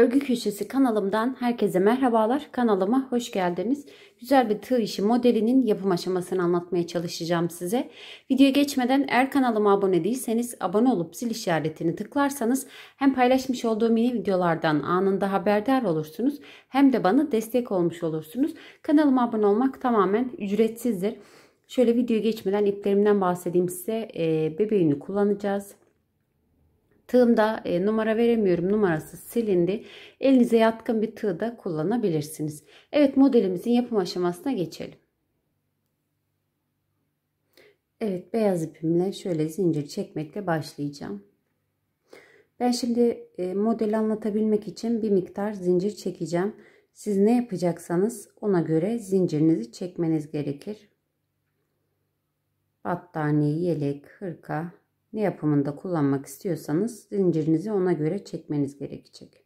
Örgü Köşesi kanalımdan herkese merhabalar. Kanalıma hoş geldiniz. Güzel bir tığ işi modelinin yapım aşamasını anlatmaya çalışacağım size. Videoya geçmeden eğer kanalıma abone değilseniz abone olup zil işaretini tıklarsanız hem paylaşmış olduğum yeni videolardan anında haberdar olursunuz hem de bana destek olmuş olursunuz. Kanalıma abone olmak tamamen ücretsizdir. Şöyle video geçmeden iplerimden bahsedeyim size. E, bebeğini kullanacağız. Tığımda e, numara veremiyorum. Numarası silindi. Elinize yatkın bir tığ da kullanabilirsiniz. Evet modelimizin yapım aşamasına geçelim. Evet beyaz ipimle şöyle zincir çekmekle başlayacağım. Ben şimdi e, modeli anlatabilmek için bir miktar zincir çekeceğim. Siz ne yapacaksanız ona göre zincirinizi çekmeniz gerekir. Battaniye, yelek, hırka ne yapımında kullanmak istiyorsanız zincirinizi ona göre çekmeniz gerekecek.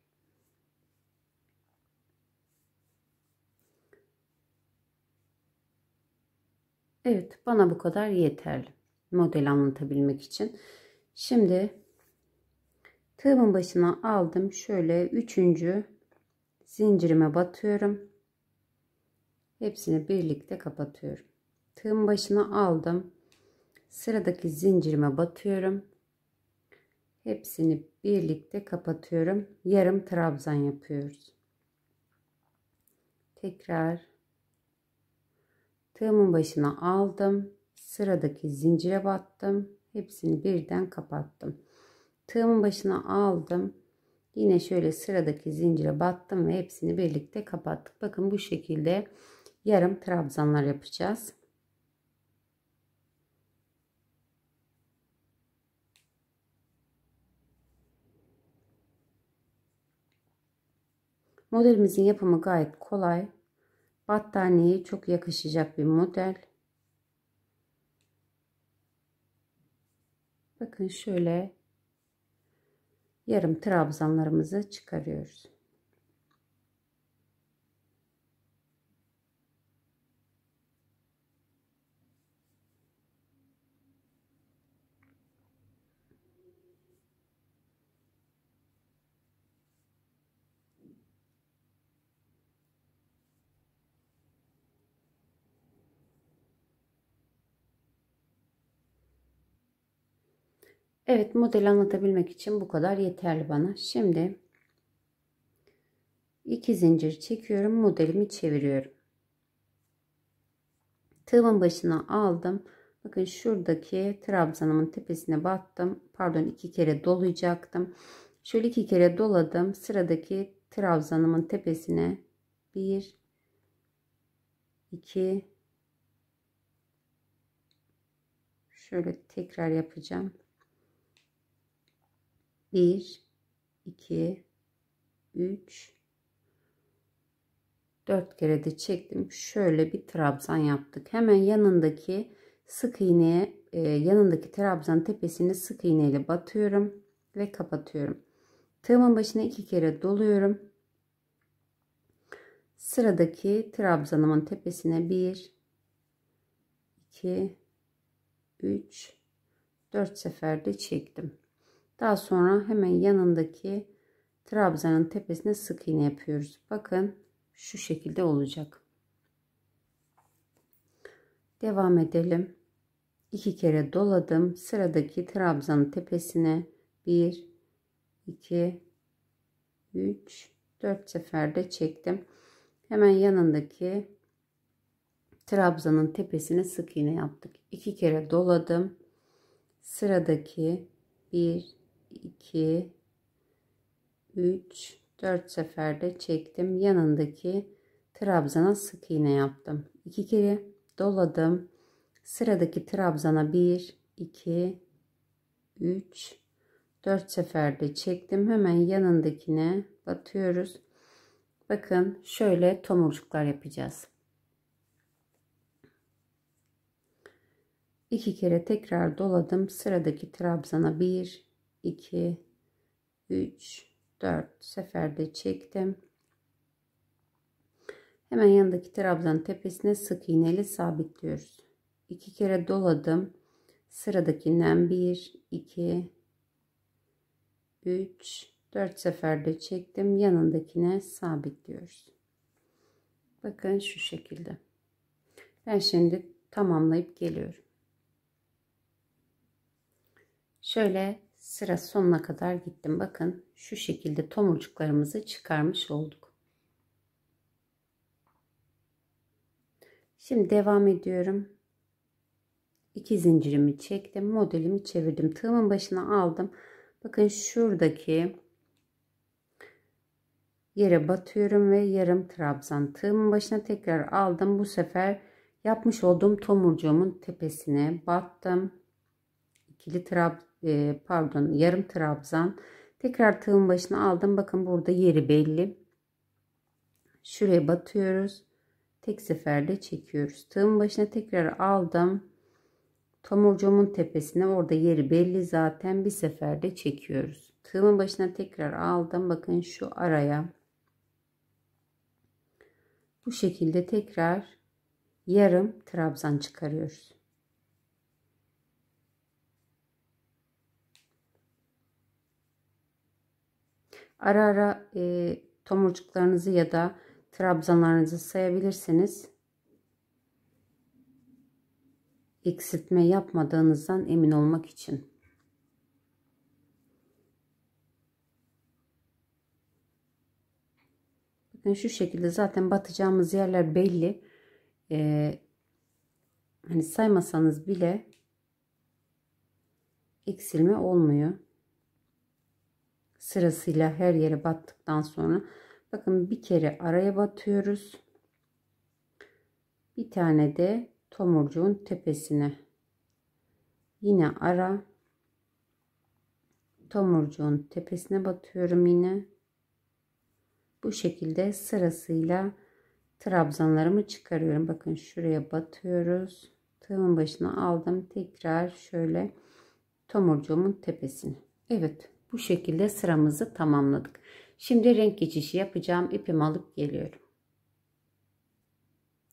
Evet bana bu kadar yeterli model anlatabilmek için. Şimdi tığımın başına aldım şöyle üçüncü zincirime batıyorum. Hepsini birlikte kapatıyorum. Tığım başına aldım sıradaki zincirime batıyorum hepsini birlikte kapatıyorum yarım trabzan yapıyoruz tekrar tığımın başına aldım sıradaki zincire battım hepsini birden kapattım tığımın başına aldım yine şöyle sıradaki zincire battım ve hepsini birlikte kapattık bakın bu şekilde yarım trabzanlar yapacağız Modelimizin yapımı gayet kolay. Battaniyeye çok yakışacak bir model. Bakın şöyle yarım trabzanlarımızı çıkarıyoruz. Evet model anlatabilmek için bu kadar yeterli bana. Şimdi iki zincir çekiyorum. Modelimi çeviriyorum. Tığımın başına aldım. Bakın şuradaki trabzanımın tepesine battım. Pardon iki kere dolayacaktım. Şöyle iki kere doladım. Sıradaki trabzanımın tepesine bir iki. şöyle tekrar yapacağım. 1 2 3 4 kere de çektim. Şöyle bir trabzan yaptık. Hemen yanındaki sık iğneye e, yanındaki trabzan tepesini sık iğneyle batıyorum ve kapatıyorum. Tığımın başına iki kere doluyorum. Sıradaki trabzanımın tepesine 1 2 3 4 seferde çektim. Daha sonra hemen yanındaki trabzanın tepesine sık iğne yapıyoruz. Bakın şu şekilde olacak. Devam edelim. İki kere doladım. Sıradaki trabzanın tepesine 1 2 3 4 seferde çektim. Hemen yanındaki trabzanın tepesine sık iğne yaptık. İki kere doladım. Sıradaki 1 2 3 4 seferde çektim. Yanındaki trabzana sık iğne yaptım. 2 kere doladım. Sıradaki trabzana 1 2 3 4 seferde çektim. Hemen yanındakine batıyoruz. Bakın şöyle tomurcuklar yapacağız. iki kere tekrar doladım. Sıradaki trabzana 1 2 3 4 seferde çektim. Hemen yanındaki trabzan tepesine sık iğneyle sabitliyoruz. 2 kere doladım. Sıradakinden 1 2 3 4 seferde çektim. Yanındakine sabitliyoruz. Bakın şu şekilde. Ben şimdi tamamlayıp geliyorum. Şöyle sıra sonuna kadar gittim. Bakın şu şekilde tomurcuklarımızı çıkarmış olduk. Şimdi devam ediyorum. İki zincirimi çektim. Modelimi çevirdim. Tığımın başına aldım. Bakın şuradaki yere batıyorum ve yarım trabzan tığımın başına tekrar aldım. Bu sefer yapmış olduğum tomurcuğumun tepesine battım ikili trab e, pardon yarım trabzan. Tekrar tığın başına aldım. Bakın burada yeri belli. Şuraya batıyoruz. Tek seferde çekiyoruz. Tığın başına tekrar aldım. Tomurcuğumun tepesine orada yeri belli zaten bir seferde çekiyoruz. Tığın başına tekrar aldım. Bakın şu araya. Bu şekilde tekrar yarım trabzan çıkarıyoruz. Ara ara e, tomurcuklarınızı ya da trabzanlarınızı sayabilirsiniz. Eksiltme yapmadığınızdan emin olmak için. Bakın şu şekilde zaten batacağımız yerler belli. Ee, hani saymasanız bile eksilme olmuyor sırasıyla her yere battıktan sonra bakın bir kere araya batıyoruz. Bir tane de tomurcuğun tepesine. Yine ara tomurcuğun tepesine batıyorum yine. Bu şekilde sırasıyla trabzanlarımı çıkarıyorum. Bakın şuraya batıyoruz. Tığımın başına aldım. Tekrar şöyle tomurcuğumun tepesini. Evet. Bu şekilde sıramızı tamamladık. Şimdi renk geçişi yapacağım. İpimi alıp geliyorum.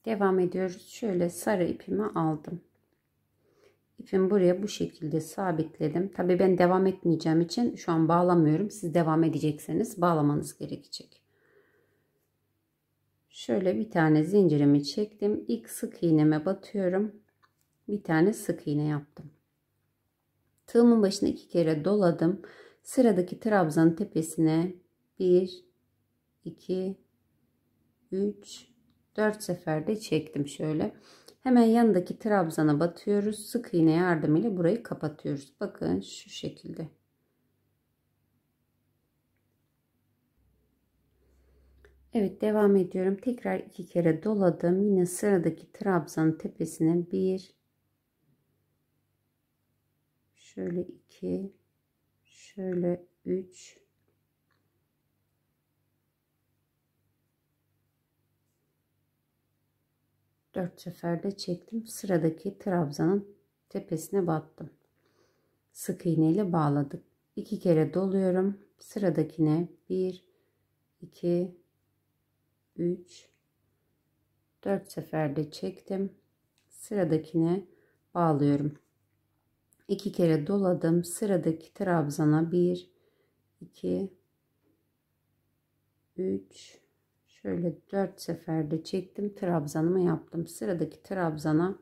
Devam ediyoruz. Şöyle sarı ipimi aldım. İpimi buraya bu şekilde sabitledim. Tabii ben devam etmeyeceğim için şu an bağlamıyorum. Siz devam edecekseniz bağlamanız gerekecek. Şöyle bir tane zincirimi çektim. İlk sık iğneme batıyorum. Bir tane sık iğne yaptım. Tığımın başına iki kere doladım. Sıradaki trabzan tepesine 1 2 3 4 seferde çektim şöyle. Hemen yanındaki trabzana batıyoruz. Sık iğne yardımıyla burayı kapatıyoruz. Bakın şu şekilde. Evet devam ediyorum. Tekrar iki kere doladım. Yine sıradaki trabzanın tepesine bir şöyle iki Şöyle 3 4 seferde çektim. Sıradaki trabzanın tepesine battım. Sık iğne ile bağladık. 2 kere doluyorum. Sıradakine 1 2 3 4 seferde çektim. Sıradakine bağlıyorum iki kere doladım. Sıradaki trabzana bir, iki, üç, şöyle dört seferde çektim. Trabzanımı yaptım. Sıradaki trabzana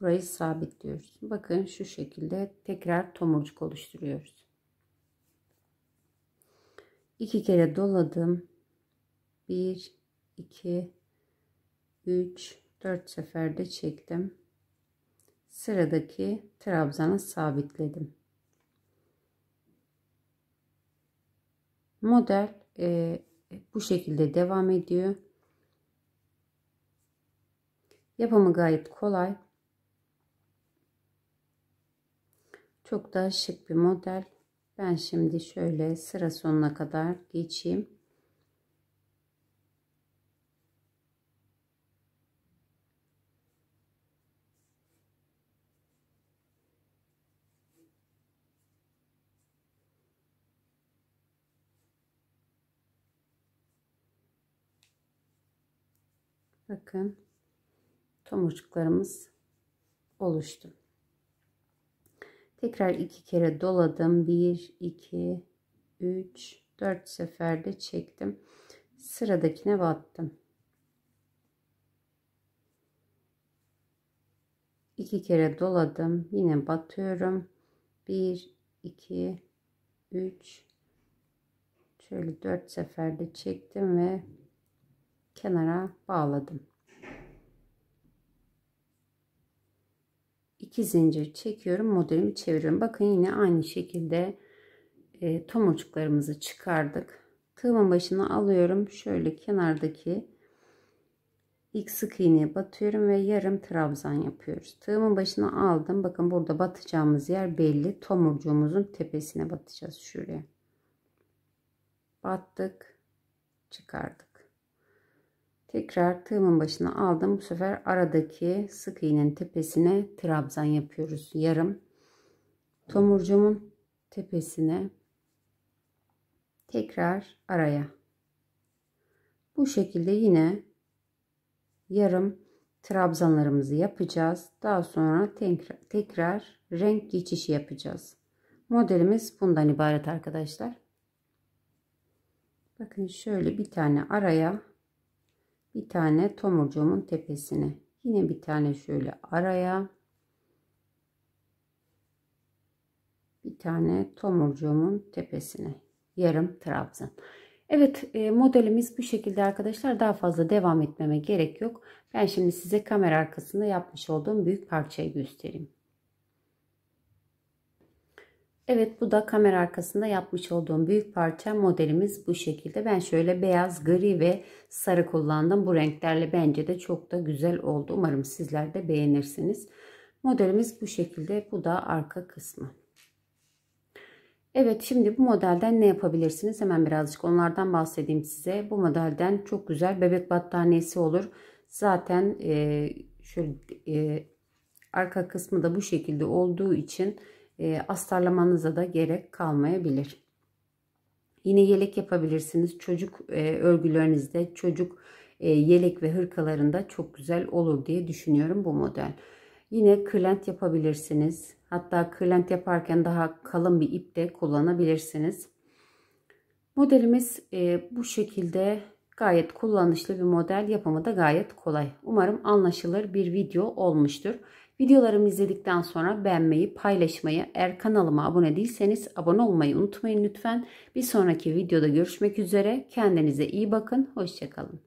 burayı sabitliyoruz. Bakın şu şekilde tekrar tomurcuk oluşturuyoruz. İki kere doladım. Bir, iki, üç, dört seferde çektim sıradaki trabzanı sabitledim. Model e, bu şekilde devam ediyor. Yapımı gayet kolay. Çok daha şık bir model. Ben şimdi şöyle sıra sonuna kadar geçeyim. Bakın tomurcuklarımız oluştu. Tekrar iki kere doladım. Bir, iki, üç, dört seferde çektim. Sıradakine battım. İki kere doladım yine batıyorum 1 2 3 şöyle 4 seferde çektim ve kenara bağladım. 2 zincir çekiyorum. Modelimi çeviriyorum. Bakın yine aynı şekilde e, tomurcuklarımızı çıkardık. Tığımın başına alıyorum. Şöyle kenardaki ilk sık iğneye batıyorum ve yarım trabzan yapıyoruz. Tığımın başına aldım. Bakın burada batacağımız yer belli. Tomurcuğumuzun tepesine batacağız şuraya. Battık. Çıkardık. Tekrar tığımın başına aldım. Bu sefer aradaki sık iğnenin tepesine trabzan yapıyoruz. Yarım. Tomurcumun tepesine tekrar araya. Bu şekilde yine yarım trabzanlarımızı yapacağız. Daha sonra tekrar, renk geçişi yapacağız. Modelimiz bundan ibaret arkadaşlar. Bakın şöyle bir tane araya bir tane tomurcuğumun tepesine yine bir tane şöyle araya bir tane tomurcuğumun tepesine yarım trabzan Evet e, modelimiz bu şekilde arkadaşlar daha fazla devam etmeme gerek yok ben şimdi size kamera arkasında yapmış olduğum büyük parçayı göstereyim Evet bu da kamera arkasında yapmış olduğum büyük parça modelimiz bu şekilde. Ben şöyle beyaz, gri ve sarı kullandım. Bu renklerle bence de çok da güzel oldu. Umarım sizler de beğenirsiniz. Modelimiz bu şekilde. Bu da arka kısmı. Evet şimdi bu modelden ne yapabilirsiniz? Hemen birazcık onlardan bahsedeyim size. Bu modelden çok güzel bebek battaniyesi olur. Zaten e, şöyle e, arka kısmı da bu şekilde olduğu için e, astarlamanıza da gerek kalmayabilir. Yine yelek yapabilirsiniz. Çocuk e, örgülerinizde, çocuk e, yelek ve hırkalarında çok güzel olur diye düşünüyorum bu model. Yine kırlent yapabilirsiniz. Hatta kırlent yaparken daha kalın bir ip de kullanabilirsiniz. Modelimiz e, bu şekilde gayet kullanışlı bir model. Yapımı da gayet kolay. Umarım anlaşılır bir video olmuştur. Videolarımı izledikten sonra beğenmeyi, paylaşmayı, eğer kanalıma abone değilseniz abone olmayı unutmayın lütfen. Bir sonraki videoda görüşmek üzere. Kendinize iyi bakın. Hoşçakalın.